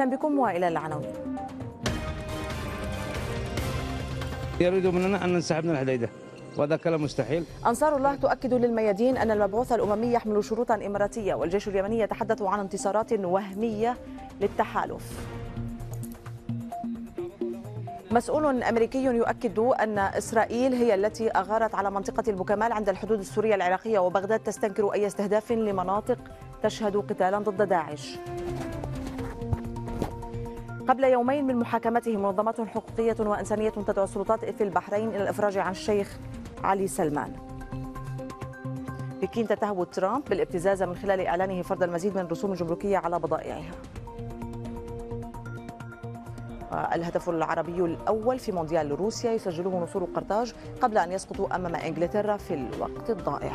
أهلا بكم وإلى العناوين يريد مننا أن ننسحب من الحديدة وهذا كلام مستحيل أنصار الله تؤكد للميادين أن المبعوث الأممي يحمل شروطا إماراتية والجيش اليمني يتحدث عن انتصارات وهمية للتحالف مسؤول أمريكي يؤكد أن إسرائيل هي التي أغارت على منطقة البكمال عند الحدود السورية العراقية وبغداد تستنكر أي استهداف لمناطق تشهد قتالا ضد داعش قبل يومين من محاكمته منظمات حقوقية وإنسانية تدعو السلطات في البحرين إلى الإفراج عن الشيخ علي سلمان بكين تتهم ترامب بالابتزاز من خلال إعلانه فرض المزيد من الرسوم الجمركية على بضائعها الهدف العربي الأول في مونديال روسيا يسجله نصور قرطاج قبل أن يسقطوا أمام إنجلترا في الوقت الضائع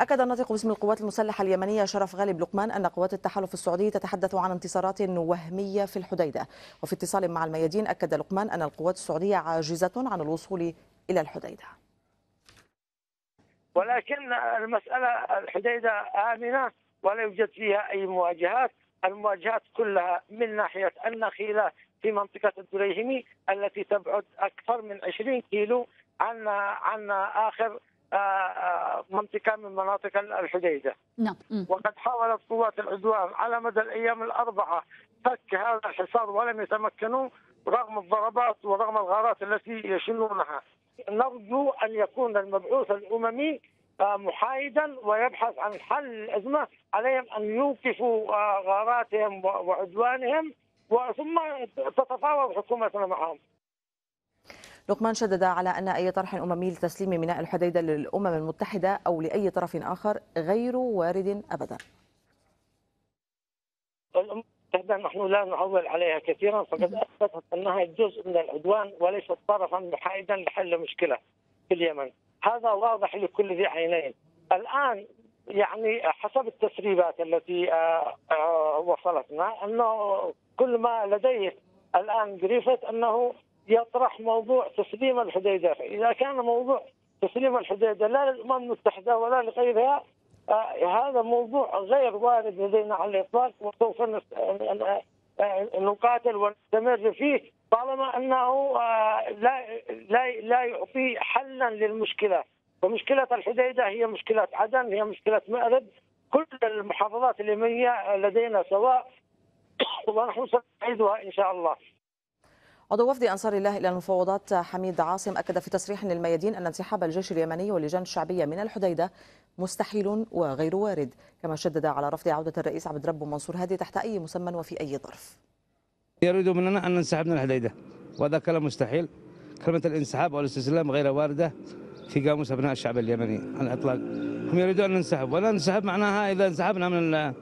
أكد الناطق باسم القوات المسلحة اليمنية شرف غالب لقمان أن قوات التحالف السعودي تتحدث عن انتصارات وهمية في الحديدة وفي اتصال مع الميادين أكد لقمان أن القوات السعودية عاجزة عن الوصول إلى الحديدة ولكن المسألة الحديدة آمنة ولا يوجد فيها أي مواجهات المواجهات كلها من ناحية النخيلة في منطقة الدريهمي التي تبعد أكثر من 20 كيلو عن عن آخر آه، آه، منطقه من مناطق الحديده. نعم. وقد حاولت قوات العدوان على مدى الايام الاربعه فك هذا الحصار ولم يتمكنوا رغم الضربات ورغم الغارات التي يشنونها. نرجو ان يكون المبعوث الاممي آه، محايدا ويبحث عن حل الازمه عليهم ان يوقفوا غاراتهم وعدوانهم وثم تتفاوض حكومتنا معهم لقمان شدد على أن أي طرح أممي لتسليم ميناء الحديدة للأمم المتحدة أو لأي طرف آخر غير وارد أبدا المتحدة نحن لا نعول عليها كثيرا فقد أثبتت أنها جزء من العدوان وليست طرفا محايدا لحل مشكلة في اليمن هذا واضح لكل ذي عينين الآن يعني حسب التسريبات التي آه، آه، وصلتنا أنه كل ما لديه الآن جريفت أنه يطرح موضوع تسليم الحديده اذا كان موضوع تسليم الحديده لا للامم المتحده ولا لغيرها آه، هذا موضوع غير وارد لدينا على الاطلاق وسوف آه، نقاتل ونستمر فيه طالما انه آه، لا لا لا يعطي حلا للمشكله فمشكله الحديده هي مشكله عدن هي مشكله مأرب كل المحافظات اليمنيه لدينا سواء ونحن سنعيدها ان شاء الله عضو وفد أنصار الله إلى المفاوضات حميد عاصم أكد في تصريح للميادين أن انسحاب الجيش اليمني واللجان الشعبية من الحديدة مستحيل وغير وارد كما شدد على رفض عودة الرئيس عبد الرب منصور هادي تحت أي مسمى وفي أي ظرف يريد مننا أن ننسحب من الحديدة وهذا كلام مستحيل كلمة الانسحاب أو الاستسلام غير واردة في قاموس أبناء الشعب اليمني على الإطلاق هم يريدون أن ننسحب ولا ننسحب معناها إذا انسحبنا من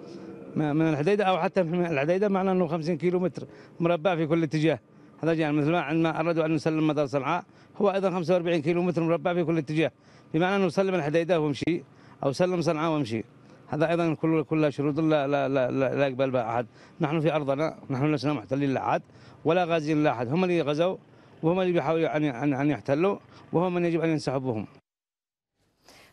من الحديدة أو حتى من الحديدة معناه أنه 50 كيلو متر مربع في كل اتجاه هذا جانب مثل ما عندما أرادوا أن نسلم مدار صنعاء هو أيضا 45 كيلو متر مربع في كل اتجاه بمعنى أنه سلم الحديدة وامشي أو سلم صنعاء وامشي هذا أيضا كل كل شروط لا لا لا, لا يقبل بها أحد نحن في أرضنا نحن لسنا محتلين لأحد ولا غازين لأحد هم اللي غزوا وهم اللي بيحاولوا أن أن يحتلوا وهم من يجب أن ينسحبوهم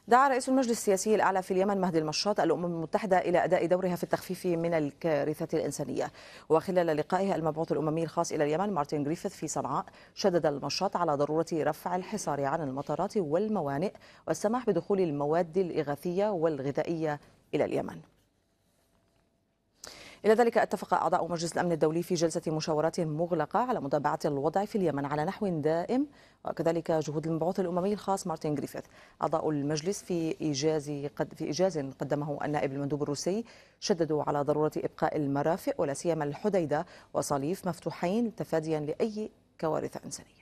دعا رئيس المجلس السياسي الأعلى في اليمن مهدي المشاط الأمم المتحدة إلى أداء دورها في التخفيف من الكارثة الإنسانية وخلال لقائه المبعوث الأممي الخاص إلى اليمن مارتن جريفيث في صنعاء شدد المشاط على ضرورة رفع الحصار عن المطارات والموانئ والسماح بدخول المواد الإغاثية والغذائية إلى اليمن إلى ذلك اتفق أعضاء مجلس الأمن الدولي في جلسة مشاورات مغلقة على متابعة الوضع في اليمن على نحو دائم وكذلك جهود المبعوث الأممي الخاص مارتن جريفيث أعضاء المجلس في إيجاز قد في إيجاز قدمه النائب المندوب الروسي شددوا على ضرورة إبقاء المرافق ولا سيما الحديدة وصليف مفتوحين تفاديا لأي كوارث إنسانية.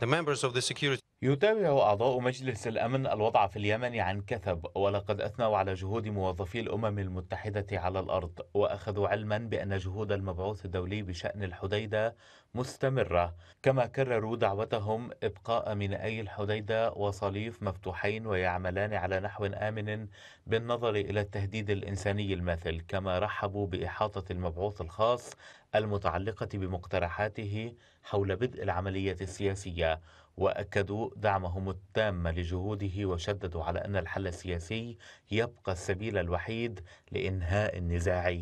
The members of the security يتابع أعضاء مجلس الأمن الوضع في اليمن عن كثب ولقد أثنوا على جهود موظفي الأمم المتحدة على الأرض وأخذوا علما بأن جهود المبعوث الدولي بشأن الحديدة مستمرة كما كرروا دعوتهم إبقاء مينائي الحديدة وصليف مفتوحين ويعملان على نحو آمن بالنظر إلى التهديد الإنساني الماثل كما رحبوا بإحاطة المبعوث الخاص المتعلقة بمقترحاته حول بدء العملية السياسية واكدوا دعمهم التام لجهوده وشددوا على ان الحل السياسي يبقى السبيل الوحيد لانهاء النزاع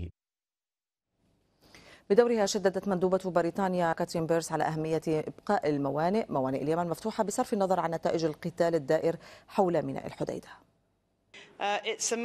بدورها شددت مندوبة بريطانيا كاترين بيرس على أهمية إبقاء الموانئ موانئ اليمن مفتوحة بصرف النظر عن نتائج القتال الدائر حول ميناء الحديدة Uh,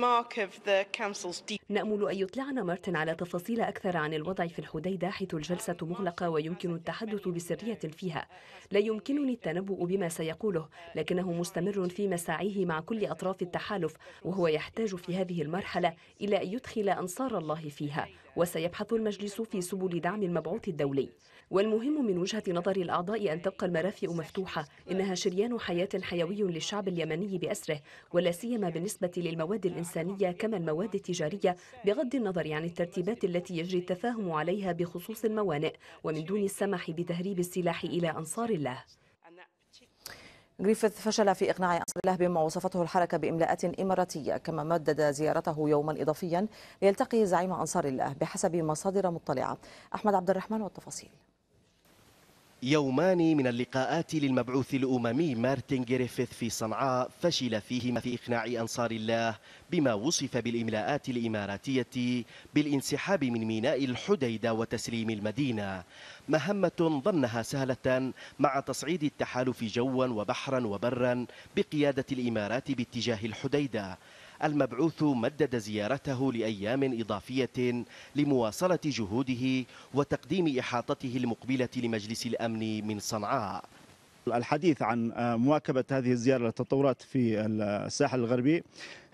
نأمل أن يطلعنا مارتن على تفاصيل أكثر عن الوضع في الحديدة حيث الجلسة مغلقة ويمكن التحدث بسرية فيها لا يمكنني التنبؤ بما سيقوله لكنه مستمر في مساعيه مع كل أطراف التحالف وهو يحتاج في هذه المرحلة إلى أن يدخل أنصار الله فيها وسيبحث المجلس في سبل دعم المبعوث الدولي والمهم من وجهة نظر الأعضاء أن تبقى المرافئ مفتوحة إنها شريان حياة حيوي للشعب اليمني بأسره ولا سيما بالنسبة للمواد الإنسانية كما المواد التجارية بغض النظر عن الترتيبات التي يجري التفاهم عليها بخصوص الموانئ ومن دون السماح بتهريب السلاح إلى أنصار الله جريفيث فشل في إقناع أنصار الله بما وصفته الحركة بإملاءات إماراتية كما مدد زيارته يوما إضافيا ليلتقي زعيم أنصار الله بحسب مصادر مطلعة أحمد عبد الرحمن والتفاصيل يومان من اللقاءات للمبعوث الأممي مارتن جريفيث في صنعاء فشل فيهما في إقناع أنصار الله بما وصف بالإملاءات الإماراتية بالانسحاب من ميناء الحديدة وتسليم المدينة مهمة ظنها سهلة مع تصعيد التحالف جوا وبحرا وبرا بقيادة الإمارات باتجاه الحديدة المبعوث مدد زيارته لأيام إضافية لمواصلة جهوده وتقديم إحاطته المقبلة لمجلس الأمن من صنعاء الحديث عن مواكبة هذه الزيارة للتطورات في الساحل الغربي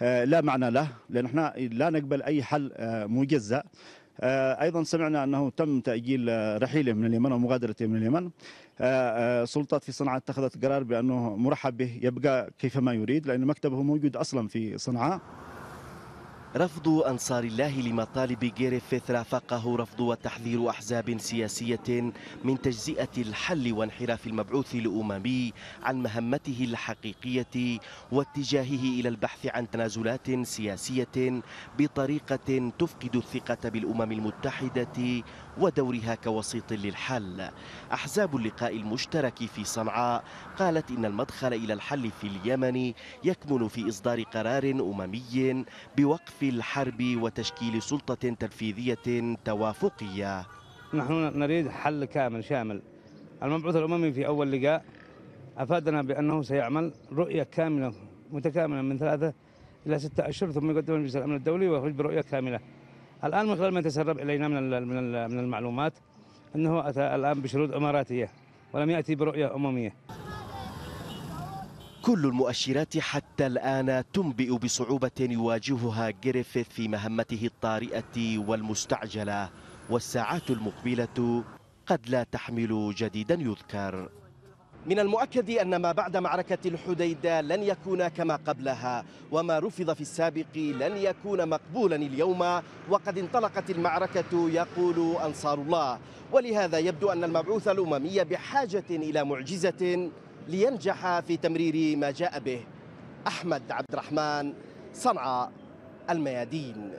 آه، لا معنى له لأن احنا لا نقبل أي حل آه، مجزأ آه، ايضا سمعنا انه تم تاجيل آه، رحيله من اليمن ومغادرته من اليمن السلطات آه، في صنعاء اتخذت قرار بانه مرحب به يبقى كيفما يريد لان مكتبه موجود اصلا في صنعاء رفض أنصار الله لمطالب جيريفيث رافقه رفض وتحذير أحزاب سياسية من تجزئة الحل وانحراف المبعوث الأممي عن مهمته الحقيقية واتجاهه إلى البحث عن تنازلات سياسية بطريقة تفقد الثقة بالأمم المتحدة ودورها كوسيط للحل أحزاب اللقاء المشترك في صنعاء قالت إن المدخل إلى الحل في اليمن يكمن في إصدار قرار أممي بوقف الحرب وتشكيل سلطة تنفيذية توافقية نحن نريد حل كامل شامل المبعوث الأممي في أول لقاء أفادنا بأنه سيعمل رؤية كاملة متكاملة من ثلاثة إلى ستة أشهر ثم يقدم مجلس الأمن الدولي ويخرج برؤية كاملة الان من خلال ما تسرب الينا من من من المعلومات انه اتى الان بشروط اماراتيه ولم ياتي برؤيه امميه. كل المؤشرات حتى الآن تنبئ بصعوبة يواجهها جريفيث في مهمته الطارئة والمستعجلة والساعات المقبلة قد لا تحمل جديدا يذكر من المؤكد أن ما بعد معركة الحديدة لن يكون كما قبلها وما رفض في السابق لن يكون مقبولا اليوم وقد انطلقت المعركة يقول أنصار الله ولهذا يبدو أن المبعوث الأممي بحاجة إلى معجزة لينجح في تمرير ما جاء به أحمد عبد الرحمن صنعاء الميادين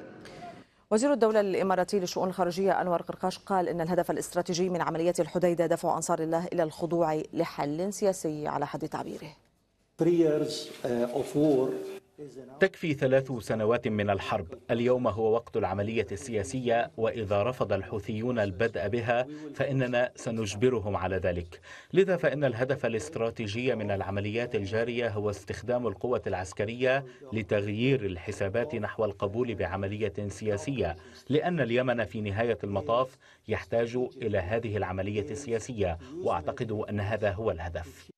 وزير الدولة الإماراتي للشؤون الخارجية أنور قرقاش قال إن الهدف الاستراتيجي من عملية الحديدة دفع أنصار الله إلى الخضوع لحل سياسي على حد تعبيره. تكفي ثلاث سنوات من الحرب اليوم هو وقت العملية السياسية وإذا رفض الحوثيون البدء بها فإننا سنجبرهم على ذلك لذا فإن الهدف الاستراتيجي من العمليات الجارية هو استخدام القوة العسكرية لتغيير الحسابات نحو القبول بعملية سياسية لأن اليمن في نهاية المطاف يحتاج إلى هذه العملية السياسية وأعتقد أن هذا هو الهدف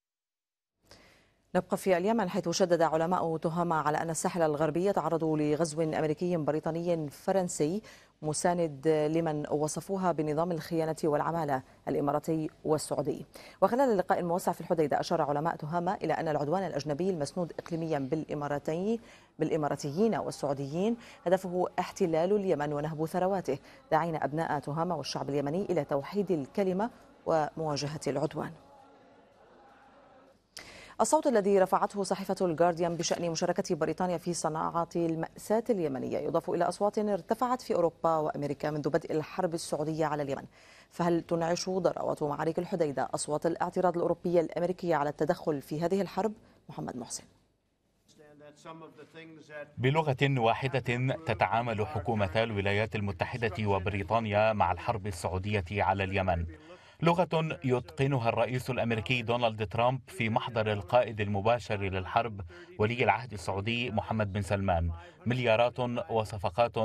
نبقى في اليمن حيث شدد علماء تهامة على أن الساحل الغربي تعرضوا لغزو أمريكي بريطاني فرنسي مساند لمن وصفوها بنظام الخيانة والعمالة الإماراتي والسعودي وخلال اللقاء الموسع في الحديدة أشار علماء تهامة إلى أن العدوان الأجنبي المسنود إقليميا بالإماراتي بالإماراتيين والسعوديين هدفه احتلال اليمن ونهب ثرواته داعين أبناء تهامة والشعب اليمني إلى توحيد الكلمة ومواجهة العدوان الصوت الذي رفعته صحيفة الجارديان بشأن مشاركة بريطانيا في صناعة المأساة اليمنية يضاف إلى أصوات ارتفعت في أوروبا وأمريكا منذ بدء الحرب السعودية على اليمن فهل تنعش ضروات معارك الحديدة أصوات الاعتراض الأوروبية الأمريكية على التدخل في هذه الحرب محمد محسن بلغة واحدة تتعامل حكومتا الولايات المتحدة وبريطانيا مع الحرب السعودية على اليمن لغة يتقنها الرئيس الأمريكي دونالد ترامب في محضر القائد المباشر للحرب ولي العهد السعودي محمد بن سلمان مليارات وصفقات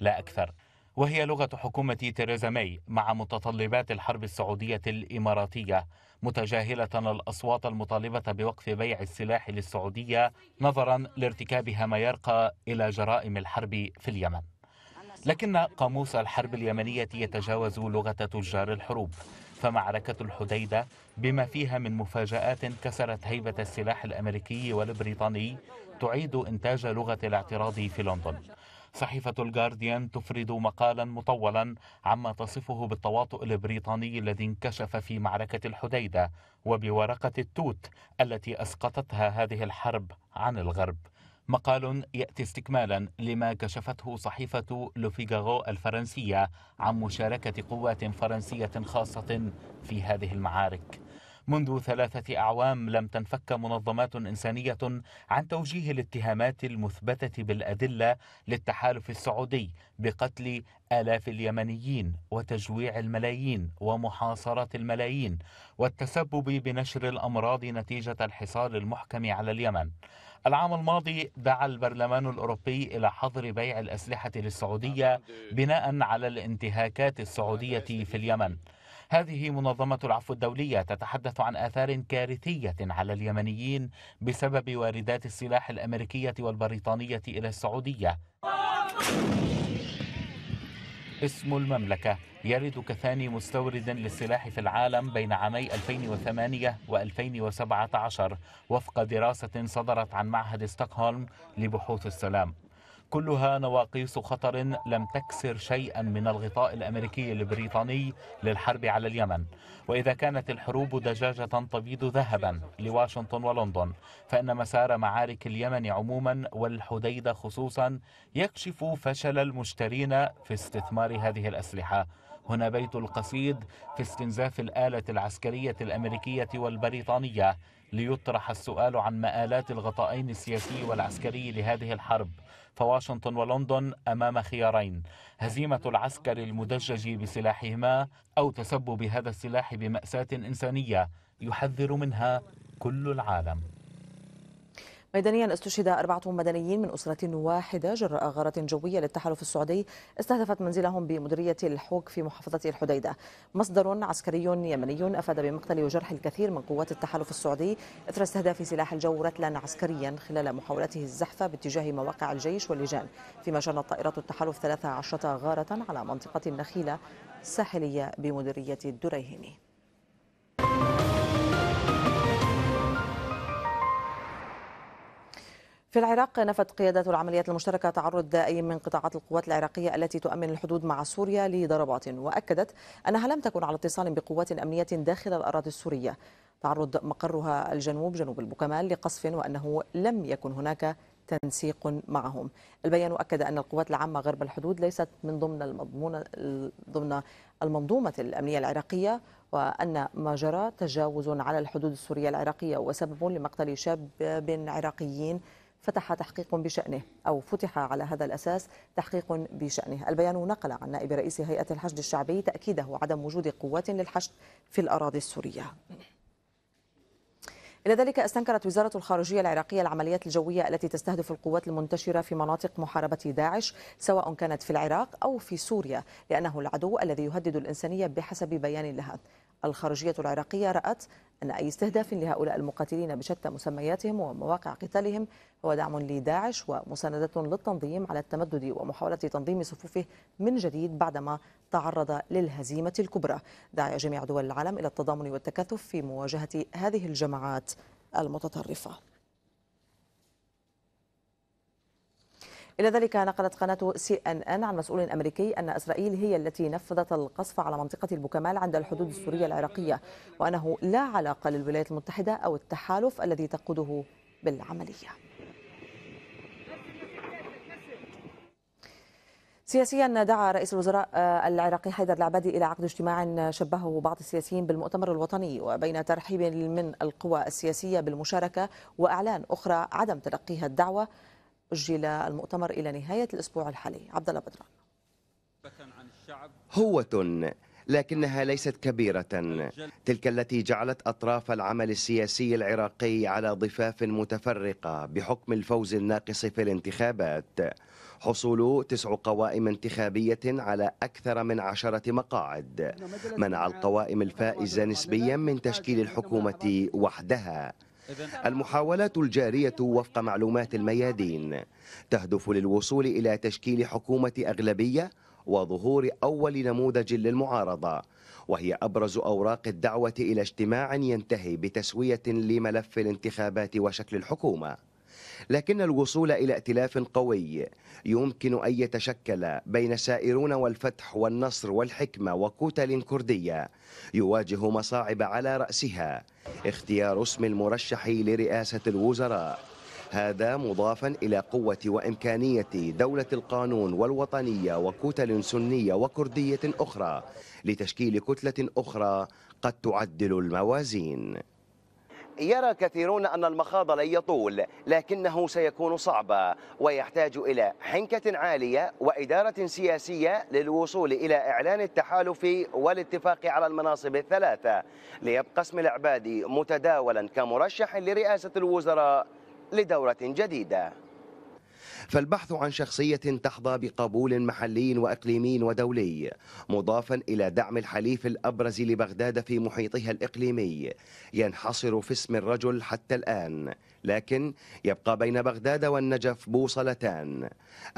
لا أكثر وهي لغة حكومة تيريزا ماي مع متطلبات الحرب السعودية الإماراتية متجاهلة الأصوات المطالبة بوقف بيع السلاح للسعودية نظرا لارتكابها ما يرقى إلى جرائم الحرب في اليمن لكن قاموس الحرب اليمنية يتجاوز لغة تجار الحروب فمعركة الحديدة بما فيها من مفاجآت كسرت هيبة السلاح الأمريكي والبريطاني تعيد إنتاج لغة الاعتراض في لندن صحيفة الجارديان تفرد مقالا مطولا عما تصفه بالتواطؤ البريطاني الذي انكشف في معركة الحديدة وبورقة التوت التي أسقطتها هذه الحرب عن الغرب مقال يأتي استكمالا لما كشفته صحيفة لوفيغارو الفرنسية عن مشاركة قوات فرنسية خاصة في هذه المعارك منذ ثلاثة أعوام لم تنفك منظمات إنسانية عن توجيه الاتهامات المثبتة بالأدلة للتحالف السعودي بقتل آلاف اليمنيين وتجويع الملايين ومحاصرة الملايين والتسبب بنشر الأمراض نتيجة الحصار المحكم على اليمن العام الماضي دعا البرلمان الأوروبي إلى حظر بيع الأسلحة للسعودية بناء على الانتهاكات السعودية في اليمن هذه منظمة العفو الدولية تتحدث عن آثار كارثية على اليمنيين بسبب واردات السلاح الأمريكية والبريطانية إلى السعودية اسم المملكة يرد كثاني مستورد للسلاح في العالم بين عامي 2008 و2017 وفق دراسة صدرت عن معهد ستوكهولم لبحوث السلام كلها نواقيس خطر لم تكسر شيئا من الغطاء الأمريكي البريطاني للحرب على اليمن وإذا كانت الحروب دجاجة تبيض ذهبا لواشنطن ولندن فإن مسار معارك اليمن عموما والحديدة خصوصا يكشف فشل المشترين في استثمار هذه الأسلحة هنا بيت القصيد في استنزاف الآلة العسكرية الأمريكية والبريطانية ليطرح السؤال عن مآلات الغطائين السياسي والعسكري لهذه الحرب فواشنطن ولندن أمام خيارين هزيمة العسكر المدجج بسلاحهما أو تسبب هذا السلاح بمأساة إنسانية يحذر منها كل العالم ميدانيا استشهد أربعة مدنيين من أسرة واحدة جراء غارة جوية للتحالف السعودي استهدفت منزلهم بمديرية الحوك في محافظة الحديدة مصدر عسكري يمني أفاد بمقتل وجرح الكثير من قوات التحالف السعودي إثر استهداف سلاح الجو رتلا عسكريا خلال محاولته الزحف باتجاه مواقع الجيش واللجان فيما شنت طائرات التحالف 13 غارة على منطقة النخيلة الساحلية بمديرية الدريهمي في العراق نفت قيادة العمليات المشتركة تعرض اي من قطاعات القوات العراقية التي تؤمن الحدود مع سوريا لضربات وأكدت أنها لم تكن على اتصال بقوات أمنية داخل الأراضي السورية تعرض مقرها الجنوب جنوب البوكمال لقصف وأنه لم يكن هناك تنسيق معهم البيان أكد أن القوات العامة غرب الحدود ليست من ضمن المضمون ضمن المنظومة الأمنية العراقية وأن ما جرى تجاوز على الحدود السورية العراقية وسبب لمقتل شاب عراقيين فتح تحقيق بشأنه أو فتح على هذا الأساس تحقيق بشأنه البيان نقل عن نائب رئيس هيئة الحشد الشعبي تأكيده عدم وجود قوات للحشد في الأراضي السورية إلى ذلك استنكرت وزارة الخارجية العراقية العمليات الجوية التي تستهدف القوات المنتشرة في مناطق محاربة داعش سواء كانت في العراق أو في سوريا لأنه العدو الذي يهدد الإنسانية بحسب بيان لها الخارجية العراقية رأت أن أي استهداف لهؤلاء المقاتلين بشتى مسمياتهم ومواقع قتالهم هو دعم لداعش ومساندة للتنظيم على التمدد ومحاولة تنظيم صفوفه من جديد بعدما تعرض للهزيمة الكبرى داعي جميع دول العالم إلى التضامن والتكاتف في مواجهة هذه الجماعات المتطرفة إلى ذلك نقلت قناة سي أن أن عن مسؤول أمريكي أن إسرائيل هي التي نفذت القصف على منطقة البوكمال عند الحدود السورية العراقية وأنه لا علاقة للولايات المتحدة أو التحالف الذي تقوده بالعملية سياسيا دعا رئيس الوزراء آه، العراقي حيدر العبادي الى عقد اجتماع شبهه بعض السياسيين بالمؤتمر الوطني وبين ترحيب من القوى السياسيه بالمشاركه واعلان اخرى عدم تلقيها الدعوه أجل المؤتمر إلى نهاية الأسبوع الحالي عبد الله بدران هوة لكنها ليست كبيرة تلك التي جعلت أطراف العمل السياسي العراقي على ضفاف متفرقة بحكم الفوز الناقص في الانتخابات حصول تسع قوائم انتخابية على أكثر من عشرة مقاعد منع القوائم الفائزة نسبيا من تشكيل الحكومة وحدها المحاولات الجارية وفق معلومات الميادين تهدف للوصول إلى تشكيل حكومة أغلبية وظهور أول نموذج للمعارضة وهي أبرز أوراق الدعوة إلى اجتماع ينتهي بتسوية لملف الانتخابات وشكل الحكومة لكن الوصول إلى ائتلاف قوي يمكن أن يتشكل بين سائرون والفتح والنصر والحكمة وكتل كردية يواجه مصاعب على رأسها اختيار اسم المرشح لرئاسة الوزراء هذا مضافا إلى قوة وإمكانية دولة القانون والوطنية وكتل سنية وكردية أخرى لتشكيل كتلة أخرى قد تعدل الموازين يرى كثيرون أن المخاض لن يطول لكنه سيكون صعبا ويحتاج إلى حنكة عالية وإدارة سياسية للوصول إلى إعلان التحالف والاتفاق على المناصب الثلاثة ليبقى اسم العبادي متداولا كمرشح لرئاسة الوزراء لدورة جديدة فالبحث عن شخصية تحظى بقبول محلي وإقليمي ودولي مضافا إلى دعم الحليف الأبرز لبغداد في محيطها الإقليمي ينحصر في اسم الرجل حتى الآن لكن يبقى بين بغداد والنجف بوصلتان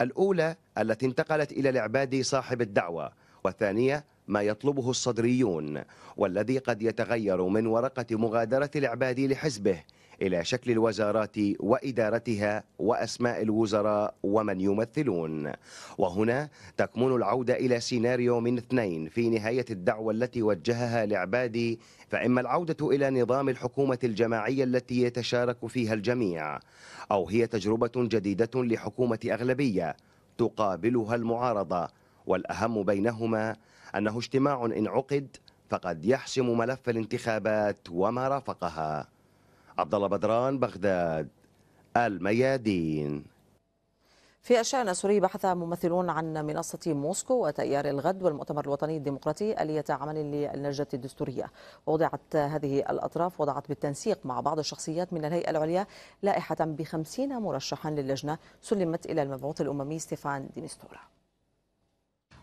الأولى التي انتقلت إلى العبادي صاحب الدعوة والثانية ما يطلبه الصدريون والذي قد يتغير من ورقة مغادرة العبادي لحزبه إلى شكل الوزارات وإدارتها وأسماء الوزراء ومن يمثلون وهنا تكمن العودة إلى سيناريو من اثنين في نهاية الدعوة التي وجهها لعبادي فإما العودة إلى نظام الحكومة الجماعية التي يتشارك فيها الجميع أو هي تجربة جديدة لحكومة أغلبية تقابلها المعارضة والأهم بينهما أنه اجتماع إن عقد فقد يحسم ملف الانتخابات وما رافقها عبد الله بدران بغداد الميادين في الشأن السوري بحث ممثلون عن منصة موسكو وتيار الغد والمؤتمر الوطني الديمقراطي آلية عمل للجنة الدستورية ووضعت هذه الأطراف وضعت بالتنسيق مع بعض الشخصيات من الهيئة العليا لائحة بخمسين مرشحا للجنة سلمت إلى المبعوث الأممي ستيفان ديمستورا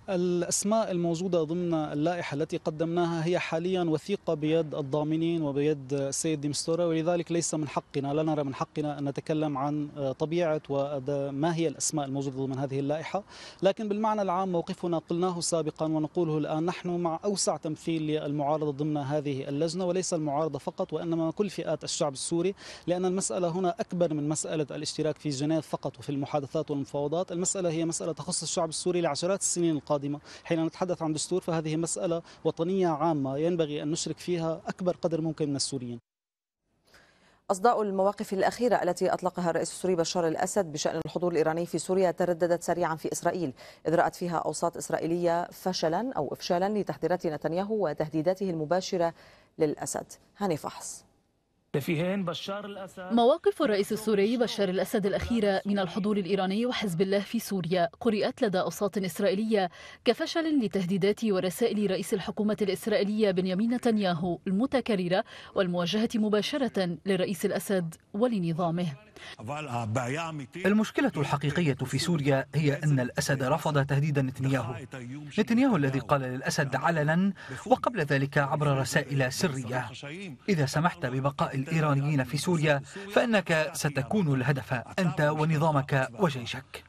الأسماء الموجودة ضمن اللائحة التي قدمناها هي حاليا وثيقة بيد الضامنين وبيد السيد ديمستورا ولذلك ليس من حقنا لا نرى من حقنا أن نتكلم عن آه، طبيعة وما آه، هي الأسماء الموجودة ضمن هذه اللائحة لكن بالمعنى العام موقفنا قلناه سابقا ونقوله الآن نحن مع أوسع تمثيل للمعارضة ضمن هذه اللجنة وليس المعارضة فقط وإنما كل فئات الشعب السوري لأن المسألة هنا أكبر من مسألة الاشتراك في جنيف فقط وفي المحادثات والمفاوضات المسألة هي مسألة تخص الشعب السوري لعشرات السنين القادمة القادمة حين نتحدث عن دستور فهذه مسألة وطنية عامة ينبغي أن نشرك فيها أكبر قدر ممكن من السوريين أصداء المواقف الأخيرة التي أطلقها الرئيس السوري بشار الأسد بشأن الحضور الإيراني في سوريا ترددت سريعا في إسرائيل إذ رأت فيها أوساط إسرائيلية فشلا أو إفشالا لتحذيرات نتنياهو وتهديداته المباشرة للأسد هاني فحص مواقف الرئيس السوري بشار الأسد الأخيرة من الحضور الإيراني وحزب الله في سوريا قرئت لدى أوساط إسرائيلية كفشل لتهديدات ورسائل رئيس الحكومة الإسرائيلية بنيامين نتنياهو المتكررة والمواجهة مباشرة للرئيس الأسد ولنظامه المشكلة الحقيقية في سوريا هي أن الأسد رفض تهديد نتنياهو نتنياهو الذي قال للأسد علنا وقبل ذلك عبر رسائل سرية إذا سمحت ببقاء الإيرانيين في سوريا فإنك ستكون الهدف أنت ونظامك وجيشك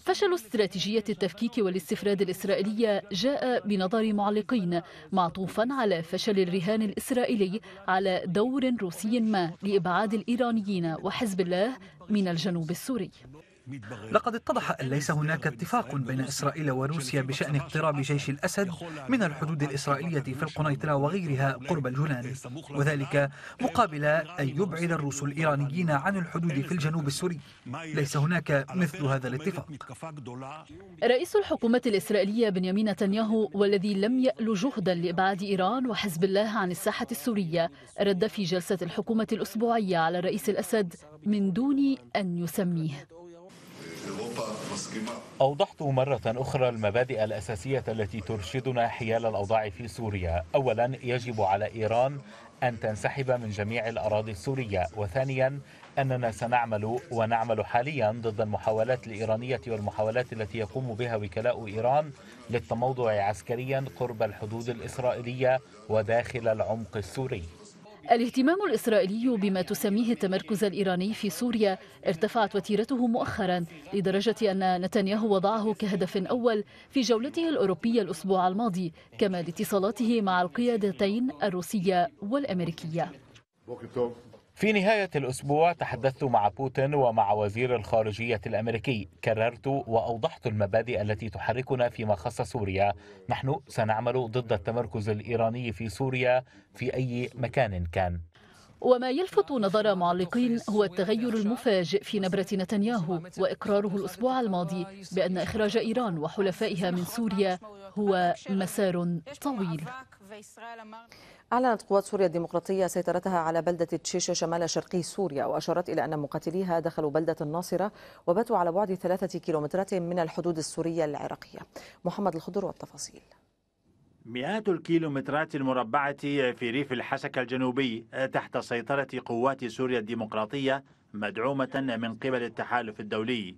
فشل استراتيجية التفكيك والاستفراد الإسرائيلية جاء بنظر معلقين معطوفا على فشل الرهان الإسرائيلي على دور روسي ما لإبعاد الإيرانيين وحزب الله من الجنوب السوري لقد اتضح أن ليس هناك اتفاق بين إسرائيل وروسيا بشأن اقتراب جيش الأسد من الحدود الإسرائيلية في القنيطرة وغيرها قرب الجولان وذلك مقابل أن يبعد الروس الإيرانيين عن الحدود في الجنوب السوري ليس هناك مثل هذا الاتفاق رئيس الحكومة الإسرائيلية بنيامين نتنياهو والذي لم يأل جهدا لإبعاد إيران وحزب الله عن الساحة السورية رد في جلسة الحكومة الأسبوعية على الرئيس الأسد من دون أن يسميه أوضحت مرة أخرى المبادئ الأساسية التي ترشدنا حيال الأوضاع في سوريا أولا يجب على إيران أن تنسحب من جميع الأراضي السورية وثانيا أننا سنعمل ونعمل حاليا ضد المحاولات الإيرانية والمحاولات التي يقوم بها وكلاء إيران للتموضع عسكريا قرب الحدود الإسرائيلية وداخل العمق السوري الاهتمام الإسرائيلي بما تسميه التمركز الإيراني في سوريا ارتفعت وتيرته مؤخرا لدرجة أن نتنياهو وضعه كهدف أول في جولته الأوروبية الأسبوع الماضي كما لاتصالاته مع القيادتين الروسية والأمريكية في نهاية الأسبوع تحدثت مع بوتين ومع وزير الخارجية الأمريكي كررت وأوضحت المبادئ التي تحركنا فيما خص سوريا نحن سنعمل ضد التمركز الإيراني في سوريا في أي مكان كان وما يلفت نظر معلقين هو التغير المفاجئ في نبرة نتنياهو وإقراره الأسبوع الماضي بأن إخراج إيران وحلفائها من سوريا هو مسار طويل أعلنت قوات سوريا الديمقراطية سيطرتها على بلدة تشيشة شمال شرقي سوريا وأشارت إلى أن مقاتليها دخلوا بلدة الناصرة وباتوا على بعد ثلاثة كيلومترات من الحدود السورية العراقية محمد الخضر والتفاصيل مئات الكيلومترات المربعة في ريف الحسكة الجنوبي تحت سيطرة قوات سوريا الديمقراطية مدعومة من قبل التحالف الدولي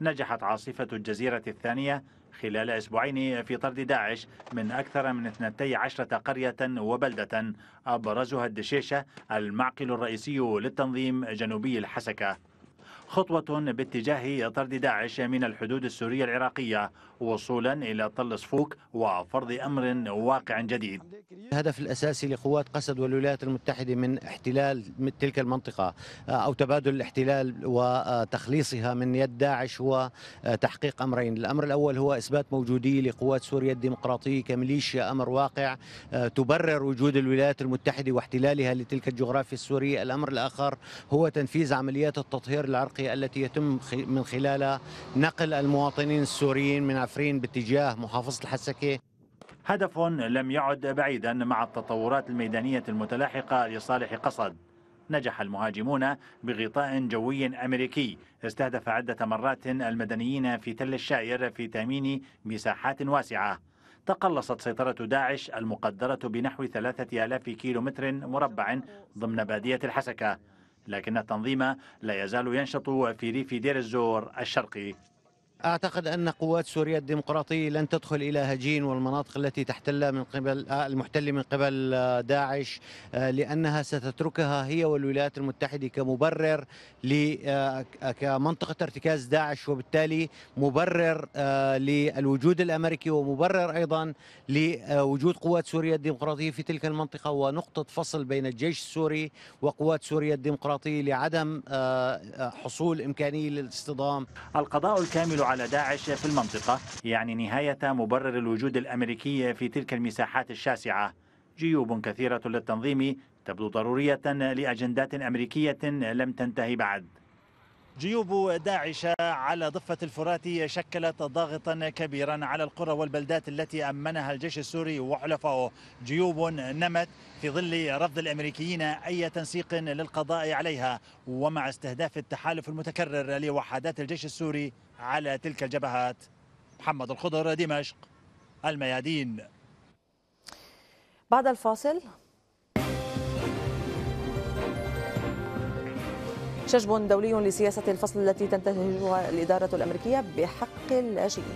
نجحت عاصفة الجزيرة الثانية خلال أسبوعين في طرد داعش من أكثر من 12 قرية وبلدة أبرزها الدشيشة المعقل الرئيسي للتنظيم جنوبي الحسكة خطوة باتجاه طرد داعش من الحدود السورية العراقية وصولا إلى طل صفوك وفرض أمر واقع جديد الهدف الأساسي لقوات قسد والولايات المتحدة من احتلال تلك المنطقة آه، أو تبادل الاحتلال وتخليصها من يد داعش هو تحقيق أمرين الأمر الأول هو إثبات موجودية لقوات سوريا الديمقراطية كميليشيا أمر واقع آه، تبرر وجود الولايات المتحدة واحتلالها لتلك الجغرافيا السورية الأمر الآخر هو تنفيذ عمليات التطهير العرقي التي يتم من خلالها نقل المواطنين السوريين من عفرين باتجاه محافظة الحسكة هدف لم يعد بعيدا مع التطورات الميدانية المتلاحقة لصالح قصد نجح المهاجمون بغطاء جوي أمريكي استهدف عدة مرات المدنيين في تل الشاير في تامين مساحات واسعة تقلصت سيطرة داعش المقدرة بنحو 3000 كيلومتر مربع ضمن بادية الحسكة لكن التنظيم لا يزال ينشط في ريف دير الزور الشرقي أعتقد أن قوات سوريا الديمقراطية لن تدخل إلى هجين والمناطق التي تحتلها من قبل آه، المحتلة من قبل آه، داعش آه، لأنها ستتركها هي والولايات المتحدة كمبرر كمنطقة ارتكاز داعش وبالتالي مبرر للوجود الأمريكي ومبرر أيضا لوجود قوات سوريا الديمقراطية في تلك المنطقة ونقطة فصل بين الجيش السوري وقوات سوريا الديمقراطية لعدم حصول إمكانية للاصطدام القضاء الكامل على على داعش في المنطقة يعني نهاية مبرر الوجود الأمريكي في تلك المساحات الشاسعة جيوب كثيرة للتنظيم تبدو ضرورية لأجندات أمريكية لم تنتهي بعد جيوب داعش على ضفة الفرات شكلت ضاغطا كبيرا على القرى والبلدات التي أمنها الجيش السوري وحلفائه جيوب نمت في ظل رفض الأمريكيين أي تنسيق للقضاء عليها ومع استهداف التحالف المتكرر لوحدات الجيش السوري على تلك الجبهات محمد الخضر دمشق الميادين بعد الفاصل شجب دولي لسياسة الفصل التي تنتهجها الإدارة الأمريكية بحق اللاجئين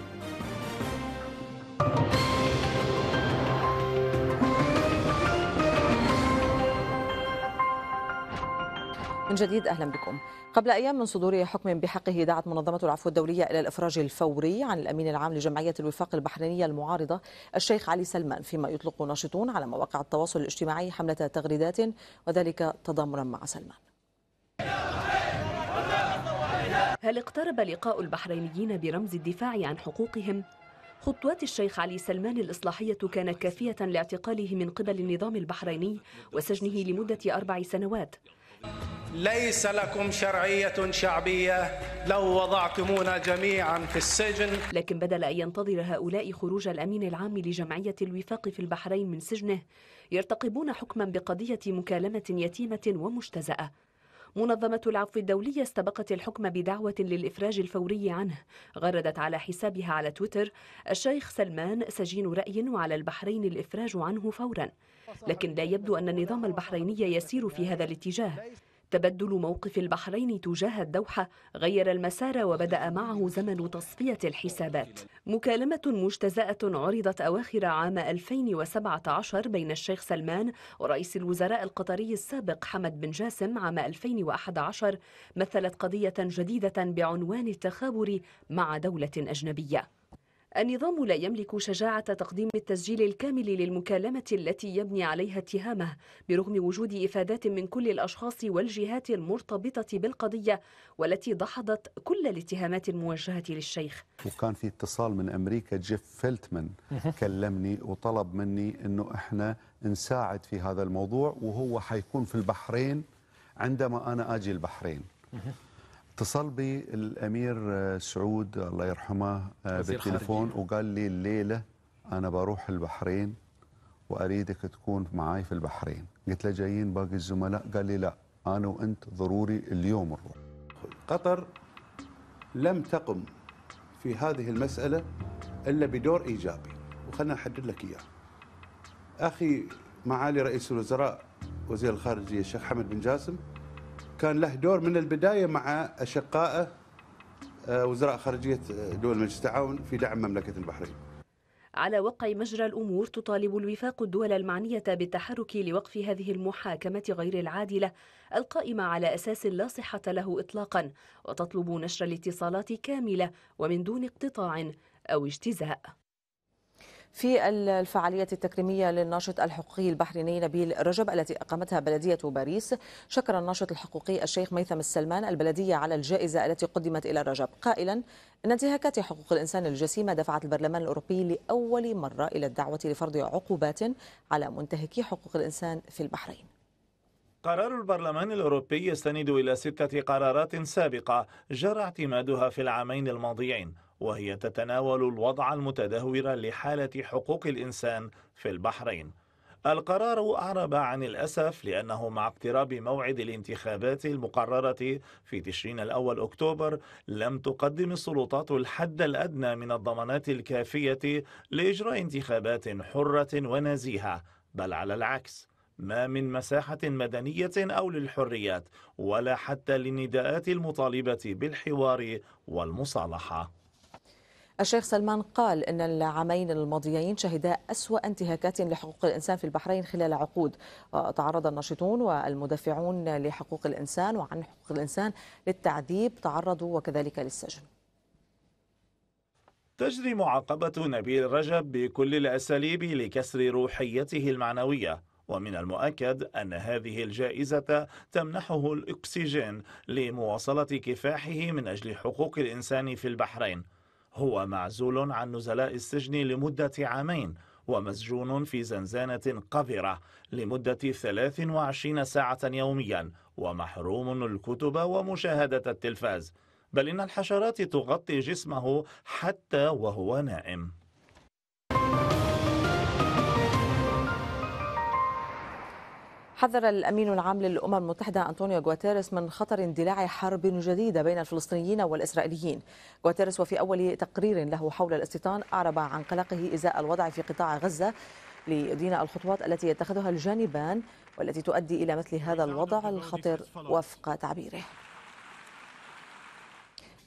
من جديد اهلا بكم. قبل ايام من صدور حكم بحقه دعت منظمه العفو الدوليه الى الافراج الفوري عن الامين العام لجمعيه الوفاق البحرينيه المعارضه الشيخ علي سلمان فيما يطلق ناشطون على مواقع التواصل الاجتماعي حمله تغريدات وذلك تضامنا مع سلمان. هل اقترب لقاء البحرينيين برمز الدفاع عن حقوقهم؟ خطوات الشيخ علي سلمان الإصلاحية كانت كافية لاعتقاله من قبل النظام البحريني وسجنه لمدة أربع سنوات ليس لكم شرعية شعبية لو وضعتمونا جميعا في السجن لكن بدل أن ينتظر هؤلاء خروج الأمين العام لجمعية الوفاق في البحرين من سجنه يرتقبون حكما بقضية مكالمة يتيمة ومجتزأة منظمة العفو الدولية استبقت الحكم بدعوة للإفراج الفوري عنه غردت على حسابها على تويتر الشيخ سلمان سجين رأي وعلى البحرين الإفراج عنه فورا لكن لا يبدو أن النظام البحريني يسير في هذا الاتجاه تبدل موقف البحرين تجاه الدوحة غير المسار وبدأ معه زمن تصفية الحسابات مكالمة مجتزأة عرضت أواخر عام 2017 بين الشيخ سلمان ورئيس الوزراء القطري السابق حمد بن جاسم عام 2011 مثلت قضية جديدة بعنوان التخابر مع دولة أجنبية النظام لا يملك شجاعة تقديم التسجيل الكامل للمكالمة التي يبني عليها اتهامه برغم وجود إفادات من كل الأشخاص والجهات المرتبطة بالقضية والتي دحضت كل الاتهامات الموجهة للشيخ وكان في اتصال من أمريكا جيف فيلتمن كلمني وطلب مني أنه إحنا نساعد في هذا الموضوع وهو حيكون في البحرين عندما أنا أجي البحرين اتصل بي الامير آه، سعود الله يرحمه آه، بالتليفون وقال لي الليله انا بروح البحرين واريدك تكون معاي في البحرين قلت له جايين باقي الزملاء قال لي لا انا وانت ضروري اليوم نروح قطر لم تقم في هذه المساله الا بدور ايجابي وخلنا احدد لك اياه اخي معالي رئيس الوزراء وزير الخارجيه الشيخ حمد بن جاسم كان له دور من البدايه مع اشقائه آه، وزراء خارجيه آه، دول مجلس التعاون في دعم مملكه البحرين. على وقع مجرى الامور تطالب الوفاق الدول المعنيه بالتحرك لوقف هذه المحاكمه غير العادله القائمه على اساس لا صحه له اطلاقا وتطلب نشر الاتصالات كامله ومن دون اقتطاع او اجتزاء. في الفعالية التكريمية للناشط الحقوقي البحريني نبيل رجب التي أقامتها بلدية باريس شكر الناشط الحقوقي الشيخ ميثم السلمان البلدية على الجائزة التي قدمت إلى رجب قائلا أن انتهاكات حقوق الإنسان الجسيمة دفعت البرلمان الأوروبي لأول مرة إلى الدعوة لفرض عقوبات على منتهكي حقوق الإنسان في البحرين قرار البرلمان الأوروبي يستند إلى ستة قرارات سابقة جرى اعتمادها في العامين الماضيين وهي تتناول الوضع المتدهور لحالة حقوق الإنسان في البحرين القرار أعرب عن الأسف لأنه مع اقتراب موعد الانتخابات المقررة في تشرين الأول أكتوبر لم تقدم السلطات الحد الأدنى من الضمانات الكافية لإجراء انتخابات حرة ونزيهة بل على العكس ما من مساحة مدنية أو للحريات ولا حتى للنداءات المطالبة بالحوار والمصالحة الشيخ سلمان قال إن العامين الماضيين شهدا أسوأ انتهاكات لحقوق الإنسان في البحرين خلال عقود تعرض الناشطون والمدافعون لحقوق الإنسان وعن حقوق الإنسان للتعذيب تعرضوا وكذلك للسجن تجري معاقبة نبيل رجب بكل الأساليب لكسر روحيته المعنوية ومن المؤكد أن هذه الجائزة تمنحه الأكسجين لمواصلة كفاحه من أجل حقوق الإنسان في البحرين هو معزول عن نزلاء السجن لمدة عامين ومسجون في زنزانة قذرة لمدة 23 ساعة يوميا ومحروم الكتب ومشاهدة التلفاز بل إن الحشرات تغطي جسمه حتى وهو نائم حذر الأمين العام للأمم المتحدة أنطونيو غواتيرس من خطر اندلاع حرب جديدة بين الفلسطينيين والإسرائيليين غواتيرس وفي أول تقرير له حول الاستيطان أعرب عن قلقه إزاء الوضع في قطاع غزة ليدين الخطوات التي يتخذها الجانبان والتي تؤدي إلى مثل هذا الوضع الخطر وفق تعبيره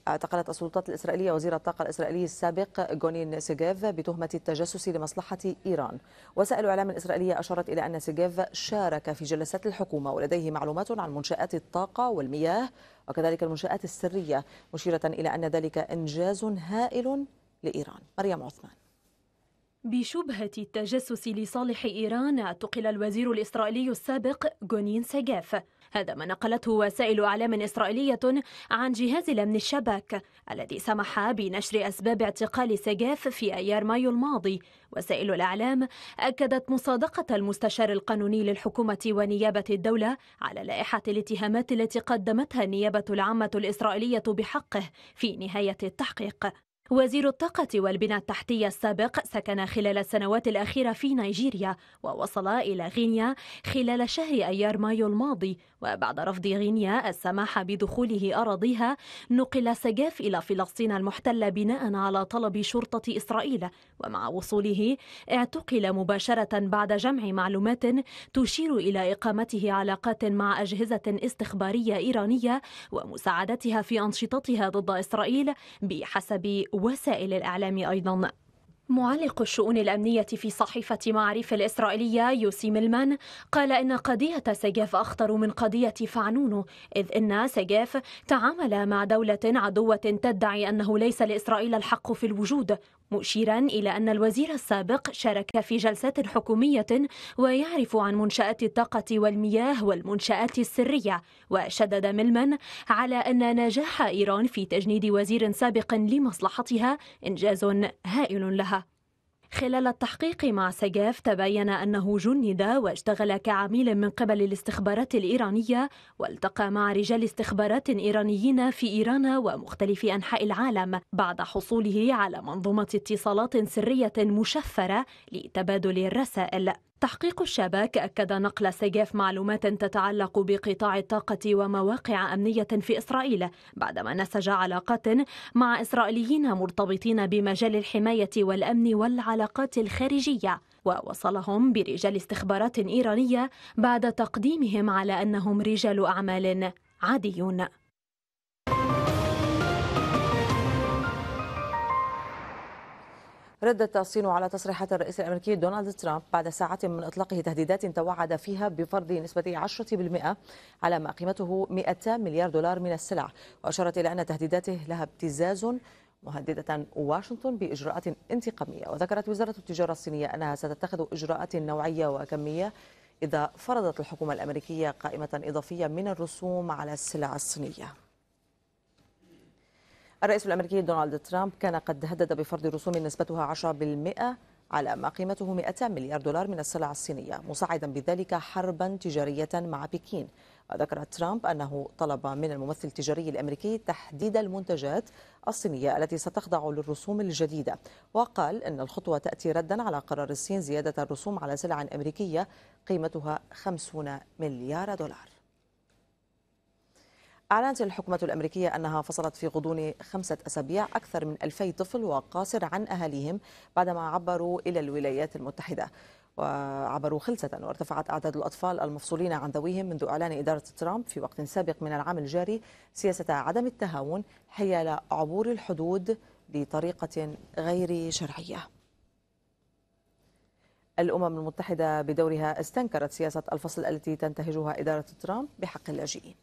اعتقلت السلطات الإسرائيلية وزير الطاقة الإسرائيلي السابق جونين سيجيف بتهمة التجسس لمصلحة إيران وسائل الإعلام الإسرائيلية أشارت إلى أن سيجيف شارك في جلسات الحكومة ولديه معلومات عن منشآت الطاقة والمياه وكذلك المنشآت السرية مشيرة إلى أن ذلك إنجاز هائل لإيران مريم عثمان بشبهة التجسس لصالح إيران اعتقل الوزير الإسرائيلي السابق جونين سيجاف هذا ما نقلته وسائل أعلام إسرائيلية عن جهاز الأمن الشباك الذي سمح بنشر أسباب اعتقال سيجاف في أيار مايو الماضي وسائل الأعلام أكدت مصادقة المستشار القانوني للحكومة ونيابة الدولة على لائحة الاتهامات التي قدمتها النيابة العامة الإسرائيلية بحقه في نهاية التحقيق وزير الطاقة والبنى التحتية السابق سكن خلال السنوات الأخيرة في نيجيريا ووصل إلى غينيا خلال شهر أيار مايو الماضي وبعد رفض غينيا السماح بدخوله أراضيها نقل سجاف إلى فلسطين المحتلة بناء على طلب شرطة إسرائيل ومع وصوله اعتقل مباشرة بعد جمع معلومات تشير إلى إقامته علاقات مع أجهزة استخبارية إيرانية ومساعدتها في أنشطتها ضد إسرائيل بحسب وسائل الإعلام أيضا معلق الشؤون الأمنية في صحيفة معرفة الإسرائيلية يوسي ملمان قال إن قضية سجاف أخطر من قضية فعنونو إذ إن سجاف تعامل مع دولة عدوة تدعي أنه ليس لإسرائيل الحق في الوجود مشيرا إلى أن الوزير السابق شارك في جلسات حكومية ويعرف عن منشآت الطاقة والمياه والمنشآت السرية وشدد ملمن على أن نجاح إيران في تجنيد وزير سابق لمصلحتها إنجاز هائل لها خلال التحقيق مع سجاف تبين أنه جند واشتغل كعميل من قبل الاستخبارات الإيرانية والتقى مع رجال استخبارات إيرانيين في إيران ومختلف أنحاء العالم بعد حصوله على منظومة اتصالات سرية مشفرة لتبادل الرسائل تحقيق الشباك أكد نقل سجاف معلومات تتعلق بقطاع الطاقة ومواقع أمنية في إسرائيل بعدما نسج علاقات مع إسرائيليين مرتبطين بمجال الحماية والأمن والعلاقات العلاقات الخارجية ووصلهم برجال استخبارات إيرانية بعد تقديمهم على أنهم رجال أعمال عاديون ردت الصين على تصريحات الرئيس الامريكي دونالد ترامب بعد ساعات من اطلاقه تهديدات توعد فيها بفرض نسبه 10% على ما قيمته 200 مليار دولار من السلع واشارت الى ان تهديداته لها ابتزاز مهددة واشنطن بإجراءات انتقامية وذكرت وزارة التجارة الصينية أنها ستتخذ إجراءات نوعية وكمية إذا فرضت الحكومة الأمريكية قائمة إضافية من الرسوم على السلع الصينية الرئيس الأمريكي دونالد ترامب كان قد هدد بفرض رسوم نسبتها 10% على ما قيمته 200 مليار دولار من السلع الصينية مساعدا بذلك حربا تجارية مع بكين ذكر ترامب أنه طلب من الممثل التجاري الأمريكي تحديد المنتجات الصينية التي ستخضع للرسوم الجديدة وقال أن الخطوة تأتي ردا على قرار الصين زيادة الرسوم على سلع أمريكية قيمتها 50 مليار دولار أعلنت الحكومة الأمريكية أنها فصلت في غضون خمسة أسابيع أكثر من 2000 طفل وقاصر عن أهاليهم بعدما عبروا إلى الولايات المتحدة وعبروا خلسة وارتفعت أعداد الأطفال المفصولين عن ذويهم منذ إعلان إدارة ترامب في وقت سابق من العام الجاري سياسة عدم التهاون حيال عبور الحدود بطريقة غير شرعية الأمم المتحدة بدورها استنكرت سياسة الفصل التي تنتهجها إدارة ترامب بحق اللاجئين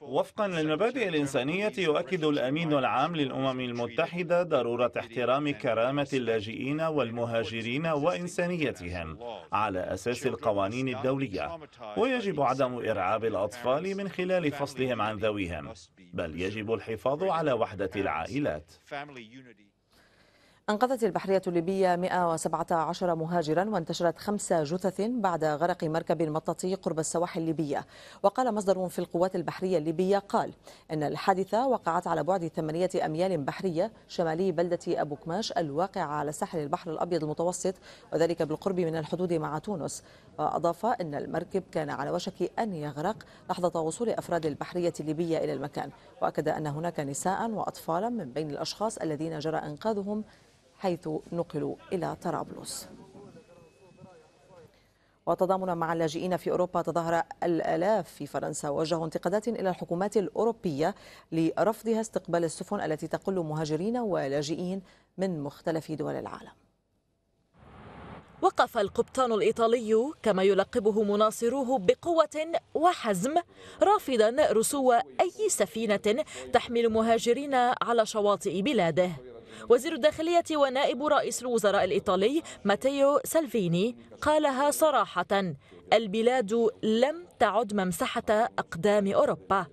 وفقا للمبادئ الإنسانية يؤكد الأمين العام للأمم المتحدة ضرورة احترام كرامة اللاجئين والمهاجرين وإنسانيتهم على أساس القوانين الدولية ويجب عدم إرعاب الأطفال من خلال فصلهم عن ذويهم بل يجب الحفاظ على وحدة العائلات أنقذت البحرية الليبية 117 مهاجرا وانتشرت خمس جثث بعد غرق مركب مطاطي قرب السواحل الليبية وقال مصدر في القوات البحرية الليبية قال إن الحادثة وقعت على بعد ثمانية أميال بحرية شمالي بلدة أبو كماش الواقعة على ساحل البحر الأبيض المتوسط وذلك بالقرب من الحدود مع تونس وأضاف أن المركب كان على وشك أن يغرق لحظة وصول أفراد البحرية الليبية إلى المكان وأكد أن هناك نساء وأطفالا من بين الأشخاص الذين جرى إنقاذهم حيث نقلوا إلى طرابلس وتضامنا مع اللاجئين في أوروبا تظاهر الآلاف في فرنسا وجهوا انتقادات إلى الحكومات الأوروبية لرفضها استقبال السفن التي تقل مهاجرين ولاجئين من مختلف دول العالم وقف القبطان الإيطالي كما يلقبه مناصروه بقوة وحزم رافضا رسو أي سفينة تحمل مهاجرين على شواطئ بلاده وزير الداخلية ونائب رئيس الوزراء الإيطالي ماتيو سالفيني قالها صراحة البلاد لم تعد ممسحة أقدام أوروبا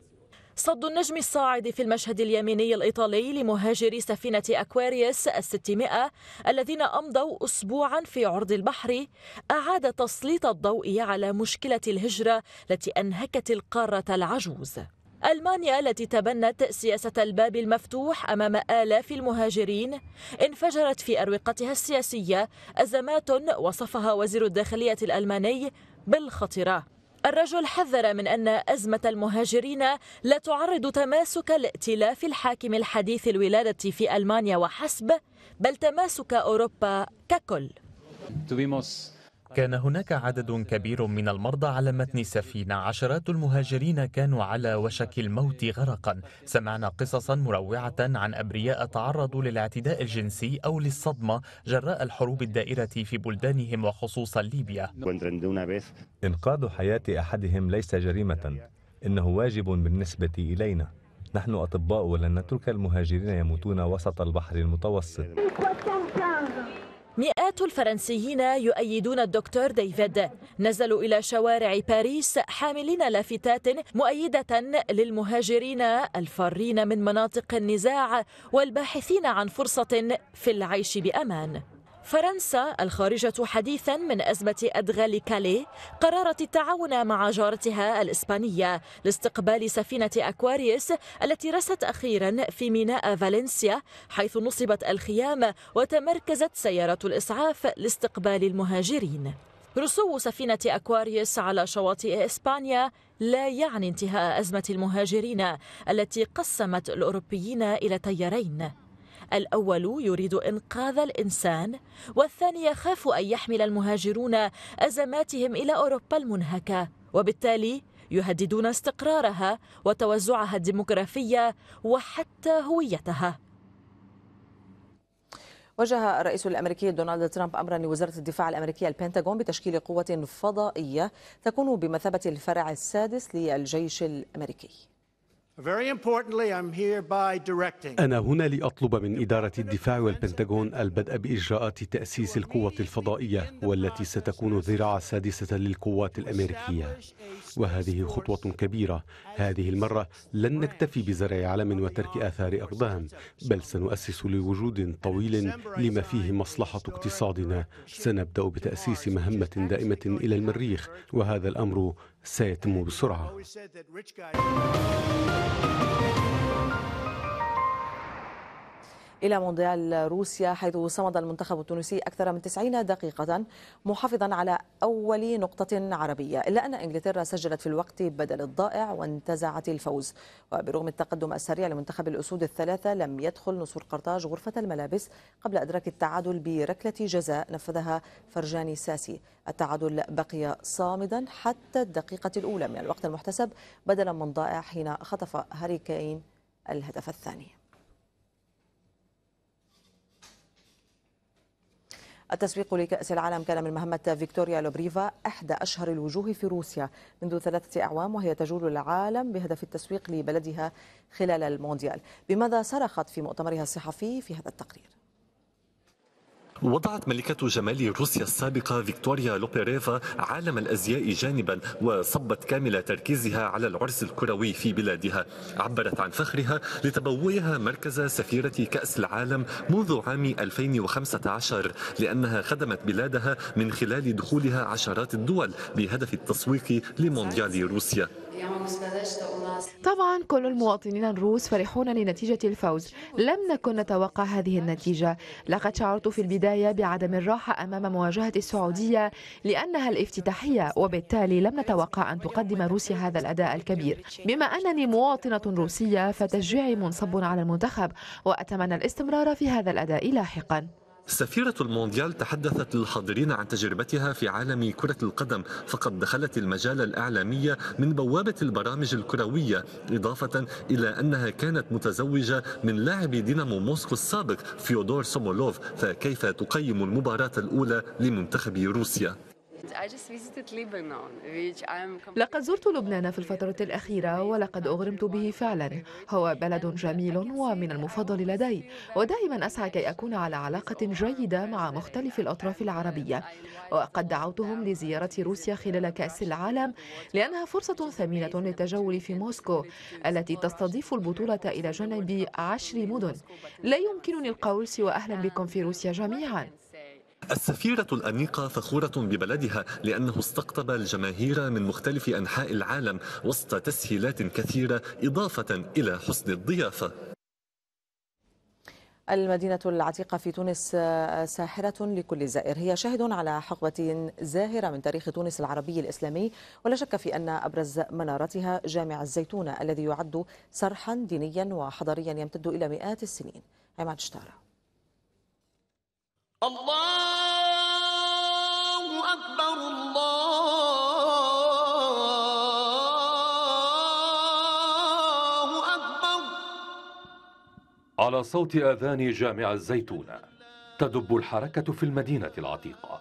صد النجم الصاعد في المشهد اليميني الإيطالي لمهاجري سفينة أكواريوس الستمائة الذين أمضوا أسبوعا في عرض البحر أعاد تسليط الضوء على مشكلة الهجرة التي أنهكت القارة العجوز ألمانيا التي تبنت سياسة الباب المفتوح أمام آلاف المهاجرين انفجرت في أروقتها السياسية أزمات وصفها وزير الداخلية الألماني بالخطرة الرجل حذر من أن أزمة المهاجرين لا تعرض تماسك الائتلاف الحاكم الحديث الولادة في ألمانيا وحسب بل تماسك أوروبا ككل كان هناك عدد كبير من المرضى على متن السفينة عشرات المهاجرين كانوا على وشك الموت غرقا سمعنا قصصا مروعة عن أبرياء تعرضوا للاعتداء الجنسي أو للصدمة جراء الحروب الدائرة في بلدانهم وخصوصا ليبيا إنقاذ حياة أحدهم ليس جريمة إنه واجب بالنسبة إلينا نحن أطباء ولن نترك المهاجرين يموتون وسط البحر المتوسط مئات الفرنسيين يؤيدون الدكتور ديفيد نزلوا إلى شوارع باريس حاملين لافتات مؤيدة للمهاجرين الفارين من مناطق النزاع والباحثين عن فرصة في العيش بأمان فرنسا الخارجة حديثا من أزمة أدغال كالي قررت التعاون مع جارتها الإسبانية لاستقبال سفينة أكواريوس التي رست أخيرا في ميناء فالنسيا حيث نصبت الخيام وتمركزت سيارة الإسعاف لاستقبال المهاجرين رسو سفينة أكواريوس على شواطئ إسبانيا لا يعني انتهاء أزمة المهاجرين التي قسمت الأوروبيين إلى تيارين الأول يريد إنقاذ الإنسان والثاني يخاف أن يحمل المهاجرون أزماتهم إلى أوروبا المنهكة وبالتالي يهددون استقرارها وتوزعها الديموغرافي وحتى هويتها وجه الرئيس الامريكي دونالد ترامب امرا لوزاره الدفاع الامريكيه البنتاغون بتشكيل قوه فضائيه تكون بمثابه الفرع السادس للجيش الامريكي أنا هنا لأطلب من إدارة الدفاع والبنتاغون البدء بإجراءات تأسيس القوة الفضائية والتي ستكون ذراع سادسة للقوات الأمريكية وهذه خطوة كبيرة هذه المرة لن نكتفي بزرع علم وترك آثار أقدام بل سنؤسس لوجود طويل لما فيه مصلحة اقتصادنا سنبدأ بتأسيس مهمة دائمة إلى المريخ وهذا الأمر سيتم بسرعة إلى مونديال روسيا حيث صمد المنتخب التونسي أكثر من 90 دقيقة محافظا على أول نقطة عربية إلا أن إنجلترا سجلت في الوقت بدل الضائع وانتزعت الفوز وبرغم التقدم السريع لمنتخب الأسود الثلاثة لم يدخل نصور قرطاج غرفة الملابس قبل إدراك التعادل بركلة جزاء نفذها فرجاني ساسي التعادل بقي صامدا حتى الدقيقة الأولى من الوقت المحتسب بدلا من ضائع حين خطف هاري كين الهدف الثاني التسويق لكأس العالم كان من مهمة فيكتوريا لوبريفا إحدى أشهر الوجوه في روسيا منذ ثلاثة أعوام وهي تجول العالم بهدف التسويق لبلدها خلال المونديال بماذا صرخت في مؤتمرها الصحفي في هذا التقرير وضعت ملكة جمال روسيا السابقة فيكتوريا لوبيريفا عالم الأزياء جانبا وصبت كامل تركيزها على العرس الكروي في بلادها عبرت عن فخرها لتبويها مركز سفيرة كأس العالم منذ عام 2015 لأنها خدمت بلادها من خلال دخولها عشرات الدول بهدف التسويق لمونديال روسيا طبعا كل المواطنين الروس فرحون لنتيجة الفوز لم نكن نتوقع هذه النتيجة لقد شعرت في البداية بعدم الراحة أمام مواجهة السعودية لأنها الافتتاحية وبالتالي لم نتوقع أن تقدم روسيا هذا الأداء الكبير بما أنني مواطنة روسية فتشجيعي منصب على المنتخب وأتمنى الاستمرار في هذا الأداء لاحقا سفيرة المونديال تحدثت للحاضرين عن تجربتها في عالم كرة القدم فقد دخلت المجال الإعلامي من بوابة البرامج الكروية إضافة إلى أنها كانت متزوجة من لاعب دينامو موسكو السابق فيودور سومولوف فكيف تقيم المباراة الأولى لمنتخب روسيا؟ لقد زرت لبنان في الفترة الأخيرة ولقد أغرمت به فعلا هو بلد جميل ومن المفضل لدي ودائما أسعى كي أكون على علاقة جيدة مع مختلف الأطراف العربية وقد دعوتهم لزيارة روسيا خلال كأس العالم لأنها فرصة ثمينة للتجول في موسكو التي تستضيف البطولة إلى جانب عشر مدن لا يمكنني القول سوى أهلا بكم في روسيا جميعا السفيرة الأنيقة فخورة ببلدها لأنه استقطب الجماهير من مختلف أنحاء العالم وسط تسهيلات كثيرة إضافة إلى حسن الضيافة المدينة العتيقة في تونس آه، ساحرة لكل زائر هي شاهد على حقبة زاهرة من تاريخ تونس العربي الإسلامي ولا شك في أن أبرز منارتها جامع الزيتونة الذي يعد سرحا دينيا وحضاريا يمتد إلى مئات السنين عماد شتارة الله أكبر الله أكبر على صوت آذان جامع الزيتون تدب الحركة في المدينة العتيقة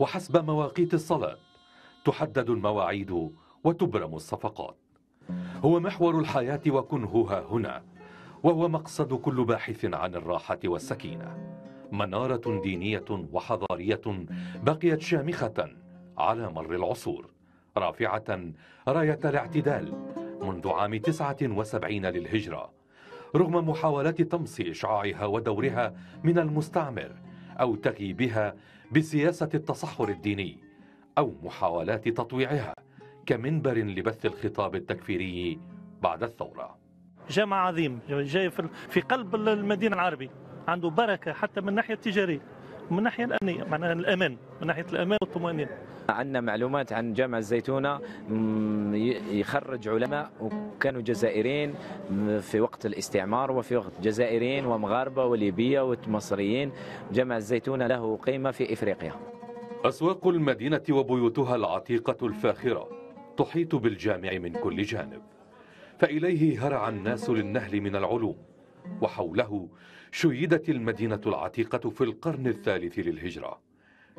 وحسب مواقيت الصلاة تحدد المواعيد وتبرم الصفقات هو محور الحياة وكنهها هنا وهو مقصد كل باحث عن الراحة والسكينة مناره دينيه وحضاريه بقيت شامخه على مر العصور رافعه رايه الاعتدال منذ عام 79 للهجره رغم محاولات طمس اشعاعها ودورها من المستعمر او تغييبها بسياسه التصحر الديني او محاولات تطويعها كمنبر لبث الخطاب التكفيري بعد الثوره جامع عظيم جاي في قلب المدينه العربي عنده بركه حتى من الناحيه التجاريه من الناحيه الامنيه معناها الامان من ناحيه الامان والطمانينه عندنا معلومات عن جامع الزيتونة يخرج علماء وكانوا جزائريين في وقت الاستعمار وفي وقت جزائريين ومغاربة وليبية ومصريين جامع الزيتونة له قيمة في إفريقيا أسواق المدينة وبيوتها العتيقة الفاخرة تحيط بالجامع من كل جانب فإليه هرع الناس للنهل من العلوم وحوله شيدت المدينة العتيقة في القرن الثالث للهجرة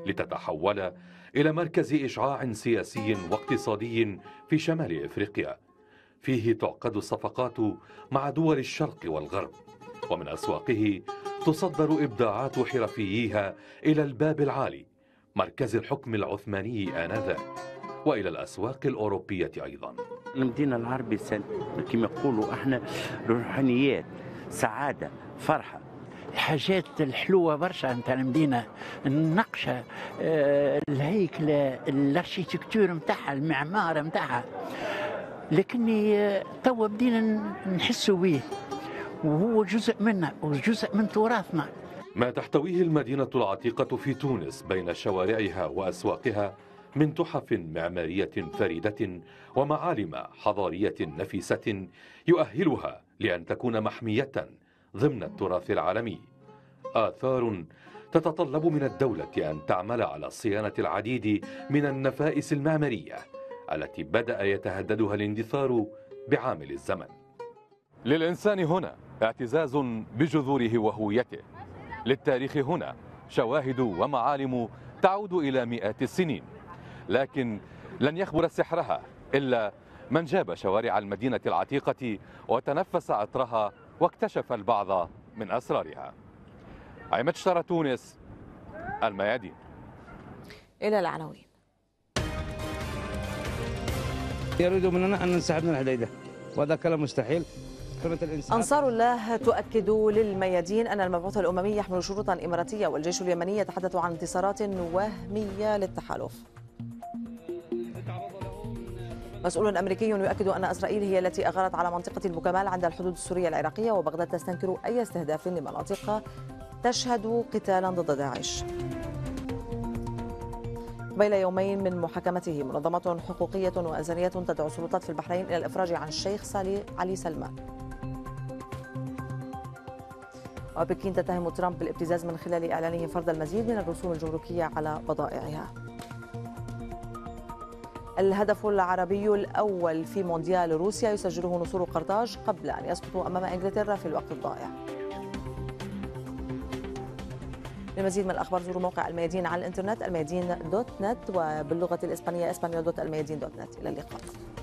لتتحول إلى مركز إشعاع سياسي واقتصادي في شمال إفريقيا فيه تعقد الصفقات مع دول الشرق والغرب ومن أسواقه تصدر إبداعات حرفييها إلى الباب العالي مركز الحكم العثماني آنذاك وإلى الأسواق الأوروبية أيضا المدينة العربية كما يقولوا احنا روحانيات سعاده فرحه الحاجات الحلوة برشا نتاع المدينة النقشة آه، الهيكلة الارشيتكتور نتاعها المعمار نتاعها لكني آه، توا بدينا نحسوا به وهو جزء منا وجزء من تراثنا ما تحتويه المدينة العتيقة في تونس بين شوارعها وأسواقها من تحف معمارية فريدة ومعالم حضارية نفيسة يؤهلها لأن تكون محمية ضمن التراث العالمي آثار تتطلب من الدولة أن تعمل على صيانة العديد من النفائس المعمارية التي بدأ يتهددها الاندثار بعامل الزمن للإنسان هنا اعتزاز بجذوره وهويته للتاريخ هنا شواهد ومعالم تعود إلى مئات السنين لكن لن يخبر سحرها إلا من جاب شوارع المدينة العتيقة وتنفس عطرها واكتشف البعض من أسرارها عمد شرى تونس الميادين إلى العناوين يريد مننا أن ننسحب من الحديدة وهذا كلام مستحيل أنصار الله تؤكد للميادين أن المبعوث الأممي يحمل شروطا إماراتية والجيش اليمني يتحدث عن انتصارات وهمية للتحالف مسؤول أمريكي يؤكد أن إسرائيل هي التي أغارت على منطقة المكمال عند الحدود السورية العراقية وبغداد تستنكر أي استهداف لمناطق تشهد قتالا ضد داعش بين يومين من محاكمته منظمة حقوقية وأزرية تدعو السلطات في البحرين إلى الإفراج عن الشيخ سالي علي سلمان وبكين تتهم ترامب بالابتزاز من خلال إعلانه فرض المزيد من الرسوم الجمركية على بضائعها الهدف العربي الأول في مونديال روسيا يسجله نصور قرطاج قبل أن يسقطوا أمام إنجلترا في الوقت الضائع لمزيد من الأخبار زوروا موقع الميادين على الإنترنت الميادين دوت نت وباللغة الإسبانية اسبانيا دوت الميادين دوت نت إلى اللقاء